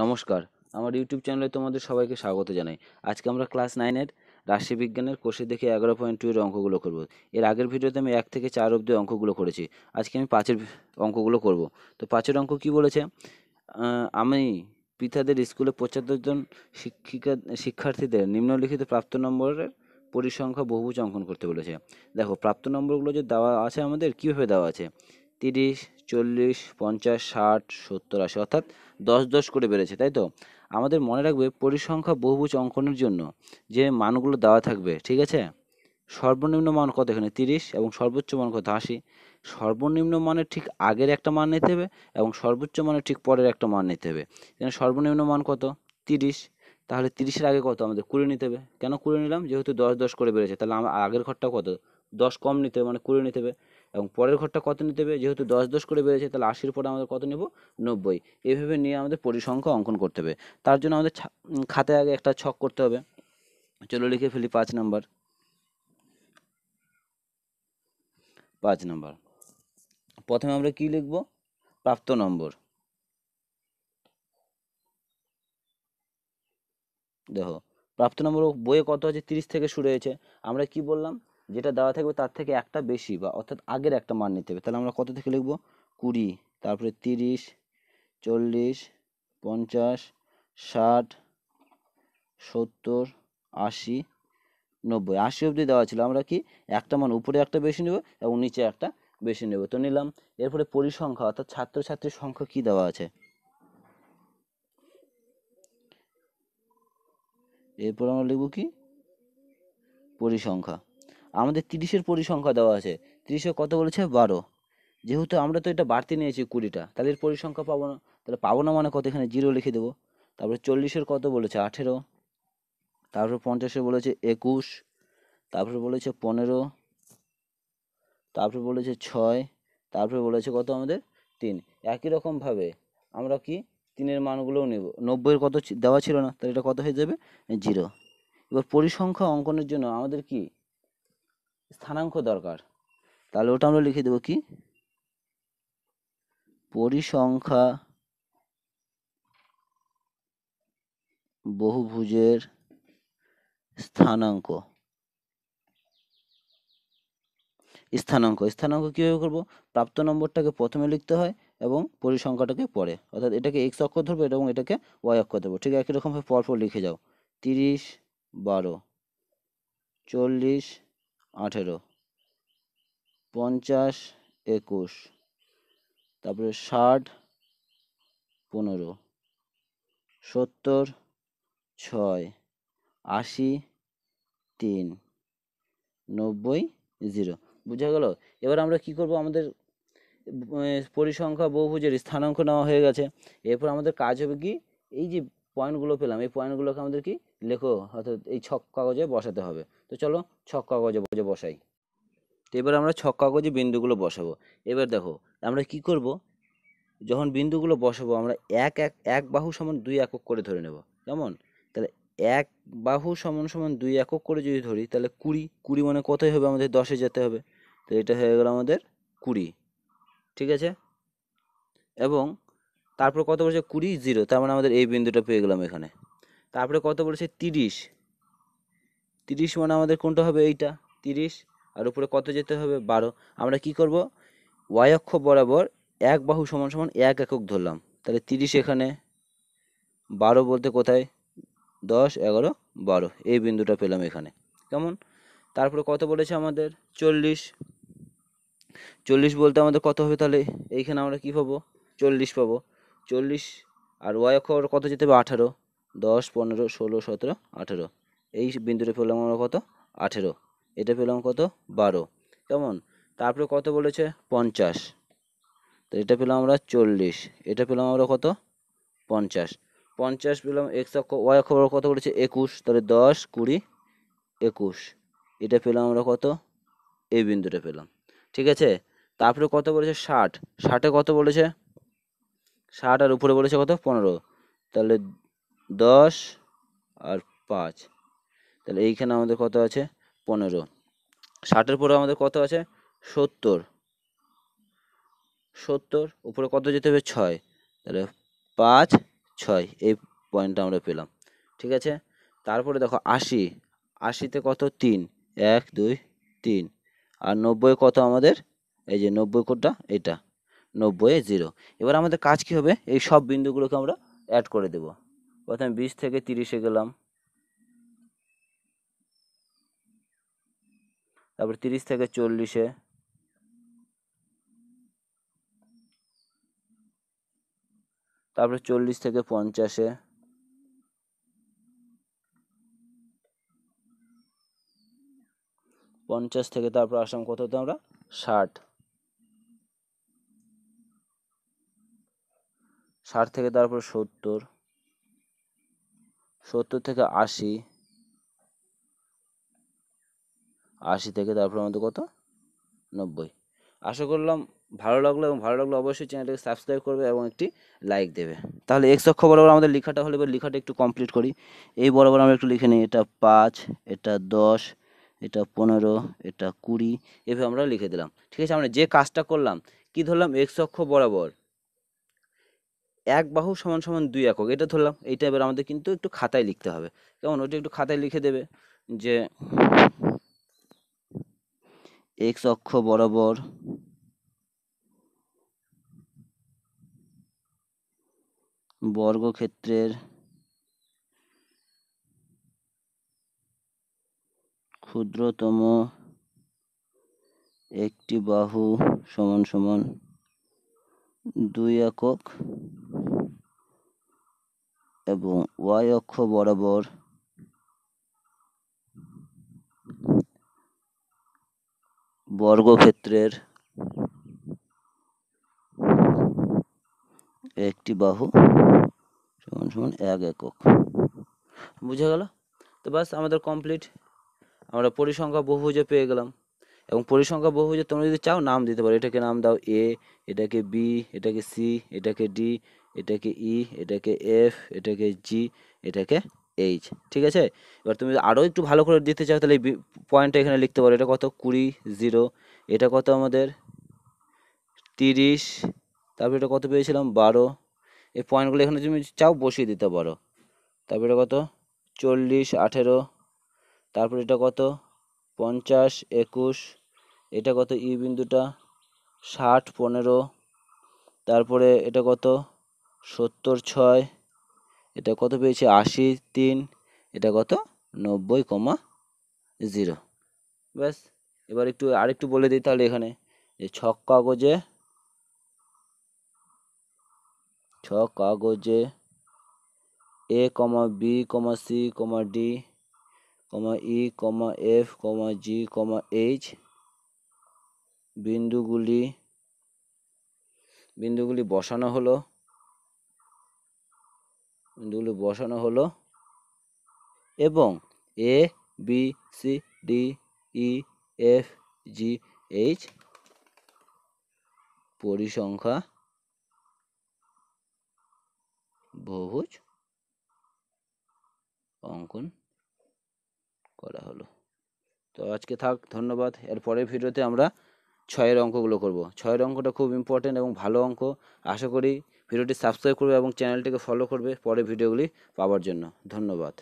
নমস্কার আমার ইউটিউব চ্যানেলে তোমাদের সবাইকে স্বাগত জানাই আজকে আমরা ক্লাস নাইনের রাশিবিজ্ঞানের কোষে দেখে এগারো পয়েন্ট টু এর অঙ্কগুলো করব এর আগের ভিডিওতে আমি এক থেকে চার অবধি অঙ্কগুলো করেছি আজকে আমি পাঁচের অঙ্কগুলো করব তো পাঁচের অঙ্ক কি বলেছে আমি পিতাদের স্কুলে পঁচাত্তর জন শিক্ষিকা শিক্ষার্থীদের নিম্নলিখিত প্রাপ্ত নম্বরের পরিসংখ্যা বহুভুজ অঙ্কন করতে বলেছে দেখো প্রাপ্ত নম্বরগুলো যে দেওয়া আছে আমাদের কীভাবে দেওয়া আছে তিরিশ চল্লিশ পঞ্চাশ ষাট সত্তর আশি অর্থাৎ দশ দশ করে বেড়েছে তাই তো আমাদের মনে রাখবে পরিসংখ্যা বহুভুজ অঙ্কনের জন্য যে মানগুলো দেওয়া থাকবে ঠিক আছে সর্বনিম্ন মান কত এখানে তিরিশ এবং সর্বোচ্চ মান কত আশি সর্বনিম্ন মানের ঠিক আগের একটা মান নিতে হবে এবং সর্বোচ্চ মানের ঠিক পরের একটা মান নিতে হবে এখানে সর্বনিম্ন মান কত তিরিশ তাহলে তিরিশের আগে কত আমাদের কুড়ি নিতে হবে কেন কুড়ি নিলাম যেহেতু দশ দশ করে বেড়েছে তাহলে আমার আগের ঘরটা কত দশ কম নিতে হবে মানে কুড়ি নিতে হবে এবং পরের ঘরটা কত নিতে হবে যেহেতু দশ দশ করে বেড়েছে তাহলে আশির পরে আমাদের কত নেব নব্বই এভাবে নিয়ে আমাদের পরিসংখ্যা অঙ্কন করতে হবে তার জন্য আমাদের খাতে আগে একটা ছক করতে হবে চলো লিখে ফেলি পাঁচ নাম্বার পাঁচ নাম্বার প্রথমে আমরা কি লিখব প্রাপ্ত নম্বর দেখো প্রাপ্ত নম্বর বইয়ে কত আছে তিরিশ থেকে শুরু হয়েছে আমরা কি বললাম যেটা দেওয়া থাকবে তার থেকে একটা বেশি বা অর্থাৎ আগের একটা মান নিতে হবে তাহলে আমরা কত থেকে লিখব কুড়ি তারপরে তিরিশ চল্লিশ পঞ্চাশ ষাট সত্তর আশি নব্বই আশি অবধি দেওয়া ছিল আমরা কি একটা মান উপরে একটা বেশি নেব এবং নিচে একটা বেশি নেব তো নিলাম এরপরে পরিসংখ্যা অর্থাৎ ছাত্রছাত্রীর সংখ্যা কি দেওয়া আছে এরপর আমরা লিখব কি পরিসংখ্যা আমাদের তিরিশের পরিসংখ্যা দেওয়া আছে তিরিশে কত বলেছে বারো যেহেতু আমরা তো এটা বাড়তি নিয়েছি কুড়িটা তাহলে এর পরিসংখ্যা পাবো না তাহলে পাবো না মানে কত এখানে জিরো লিখে দেবো তারপরে চল্লিশের কত বলেছে আঠেরো তারপরে পঞ্চাশে বলেছে একুশ তারপরে বলেছে পনেরো তারপরে বলেছে ছয় তারপরে বলেছে কত আমাদের তিন একই রকমভাবে আমরা কি তিনের মানগুলোও নেব নব্বইয়ের কত দেওয়া ছিল না তাহলে এটা কত হয়ে যাবে জিরো এবার পরিসংখ্যা অঙ্কনের জন্য আমাদের কি স্থানাঙ্ক দরকার তাহলে ওটা আমরা লিখে দেবো কি পরিসংখ্যা বহুভুজের স্থানাঙ্ক স্থানাঙ্ক স্থানাঙ্ক কীভাবে করব প্রাপ্ত নম্বরটাকে প্রথমে লিখতে হয় এবং পরিসংখ্যাটাকে পরে অর্থাৎ এটাকে এক্স অক্ষর ধরবো এবং এটাকে ওয়াই অক্ষর ধরবো ঠিক একই রকমভাবে পরপর লিখে যাও তিরিশ বারো চল্লিশ আঠেরো পঞ্চাশ একুশ তারপরে ষাট পনেরো সত্তর ছয় আশি তিন নব্বই জিরো বুঝা গেল এবার আমরা কি করব আমাদের পরিসংখ্যা বহুভুজের স্থানাঙ্ক নেওয়া হয়ে গেছে এরপর আমাদের কাজ হবে কি এই যে পয়েন্টগুলো পেলাম এই পয়েন্টগুলোকে আমাদের কি লেখো অর্থাৎ এই ছক কাগজে বসাতে হবে তো চলো ছক কাগজে বসাই তো এবার আমরা ছক কাগজে বিন্দুগুলো বসাবো এবার দেখো আমরা কি করব যখন বিন্দুগুলো বসাবো আমরা এক এক এক বাহু সমান দুই একক করে ধরে নেব কেমন তাহলে এক বাহু সমান সমান দুই একক করে যদি ধরি তাহলে কুড়ি কুড়ি মানে কোথায় হবে আমাদের দশে যেতে হবে তো এটা হয়ে গেল আমাদের কুড়ি ঠিক আছে এবং তারপর কত বলেছে কুড়ি জিরো তার মানে আমাদের এই বিন্দুটা পেয়ে গেলাম এখানে তারপরে কত বলেছে তিরিশ তিরিশ মানে আমাদের কোনটা হবে এইটা তিরিশ আর উপরে কত যেতে হবে বারো আমরা কি করব ওয়াই অক্ষ বরাবর এক বাহু সমান সমান এক একক ধরলাম তাহলে তিরিশ এখানে বারো বলতে কোথায় দশ এগারো বারো এই বিন্দুটা পেলাম এখানে কেমন তারপরে কত বলেছে আমাদের চল্লিশ চল্লিশ বলতে আমাদের কত হবে তাহলে এইখানে আমরা কি পাবো চল্লিশ পাবো চল্লিশ আর ওয়াই অক্ষর কত যেতে হবে আঠারো দশ পনেরো ষোলো সতেরো আঠেরো এই বিন্দুটা পেলাম আমরা কত আঠেরো এটা পেলাম কত বারো কেমন তারপরে কত বলেছে পঞ্চাশ তো এটা পেলাম আমরা চল্লিশ এটা পেলাম আমরা কত পঞ্চাশ পঞ্চাশ পেলাম এক্স অক্ষ ওয়াই অক্ষ কত বলেছে একুশ তাহলে দশ কুড়ি একুশ এটা পেলাম আমরা কত এই বিন্দুটা পেলাম ঠিক আছে তারপরে কত বলেছে ষাট ষাটে কত বলেছে ষাট আর উপরে বলেছে কত পনেরো তাহলে দশ আর পাঁচ তাহলে এইখানে আমাদের কত আছে পনেরো ষাটের পরে আমাদের কত আছে সত্তর সত্তর উপরে কত যেতে হবে ছয় তাহলে পাঁচ ছয় এই পয়েন্টটা আমরা পেলাম ঠিক আছে তারপরে দেখো আশি আশিতে কত তিন এক দুই তিন আর নব্বই কত আমাদের এই যে নব্বই কোটটা এটা নব্বইয়ে জিরো এবার আমাদের কাজ কী হবে এই সব বিন্দুগুলোকে আমরা অ্যাড করে দেব প্রথমে বিশ থেকে তিরিশে গেলাম তারপর তিরিশ থেকে চল্লিশে তারপরে চল্লিশ থেকে পঞ্চাশে পঞ্চাশ থেকে তারপর আসলাম কত হতো আমরা ষাট ষাট থেকে তারপর সত্তর সত্তর থেকে আশি আশি থেকে তারপর আমাদের কত নব্বই আশা করলাম ভালো লাগলো এবং ভালো লাগলো অবশ্যই চ্যানেলটাকে সাবস্ক্রাইব করবে এবং একটি লাইক দেবে তাহলে এক্স অক্ষ বরাবর আমাদের লেখাটা হলে এবার লেখাটা একটু কমপ্লিট করি এই বরাবর আমরা একটু লিখে নিই এটা পাঁচ এটা দশ এটা পনেরো এটা কুড়ি এভাবে আমরা লিখে দিলাম ঠিক আছে আমরা যে কাজটা করলাম কি ধরলাম এক্স অক্ষ বরাবর এক বাহু সমান সমান দুই একক এটা ধরলাম এইটা এবার আমাদের কিন্তু একটু খাতায় লিখতে হবে কেমন ওটা একটু খাতায় লিখে দেবে যে এক্স অক্ষ বরাবর বর্গক্ষেত্রের ক্ষুদ্রতম একটি বাহু সমান সমান দুই একক এবং ওয়াই অক্ষ বরাবর বর্গক্ষেত্রের একটি বাহু সমান সমান এক একক বুঝে গেল তো বাস আমাদের কমপ্লিট আমরা পরিসংখ্যা বহুভুজে পেয়ে গেলাম এবং পরিসংখ্যা বহুভুজে তোমরা যদি চাও নাম দিতে পারো এটাকে নাম দাও এ এটাকে বি এটাকে সি এটাকে ডি এটাকে ই e, এটাকে এফ এটাকে জি এটাকে এইচ ঠিক আছে এবার তুমি আরও একটু ভালো করে দিতে চাও তাহলে পয়েন্টটা এখানে লিখতে পারো এটা কত কুড়ি জিরো এটা কত আমাদের তিরিশ তারপরে এটা কত পেয়েছিলাম বারো এই পয়েন্টগুলো এখানে তুমি চাও বসিয়ে দিতে পারো তারপরে এটা কত চল্লিশ আঠেরো তারপরে এটা কত পঞ্চাশ একুশ এটা কত ই e বিন্দুটা ষাট পনেরো তারপরে এটা কত সত্তর ছয় এটা কত পেয়েছে আশি তিন এটা কত নব্বই কমা জিরো ব্যাস এবার একটু আরেকটু বলে দিই তাহলে এখানে যে ছক কাগজে ছ কাগজে A comma B comma C comma D comma E comma F comma G comma H বিন্দুগুলি বিন্দুগুলি বসানো হলো গুলো বসানো হলো এবং A B C D E F G H পরিসংখ্যা বহুজ অঙ্কন করা হলো তো আজকে থাক ধন্যবাদ এর পরের ভিডিওতে আমরা ছয়ের অঙ্কগুলো করব ছয়ের অঙ্কটা খুব ইম্পর্টেন্ট এবং ভালো অঙ্ক আশা করি ভিডিওটি সাবস্ক্রাইব করবে এবং চ্যানেলটিকে ফলো করবে পরে ভিডিওগুলি পাওয়ার জন্য ধন্যবাদ